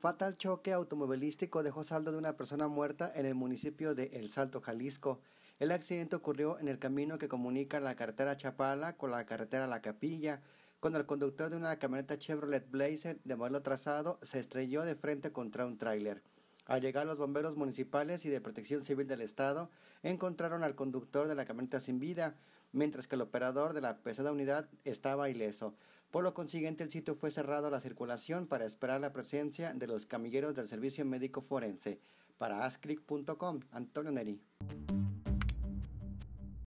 Fatal choque automovilístico dejó saldo de una persona muerta en el municipio de El Salto, Jalisco. El accidente ocurrió en el camino que comunica la carretera Chapala con la carretera La Capilla, cuando el conductor de una camioneta Chevrolet Blazer de modelo trazado se estrelló de frente contra un tráiler. Al llegar los bomberos municipales y de protección civil del estado, encontraron al conductor de la camioneta sin vida, mientras que el operador de la pesada unidad estaba ileso. Por lo consiguiente, el sitio fue cerrado a la circulación para esperar la presencia de los camilleros del Servicio Médico Forense. Para ascric.com, Antonio Neri.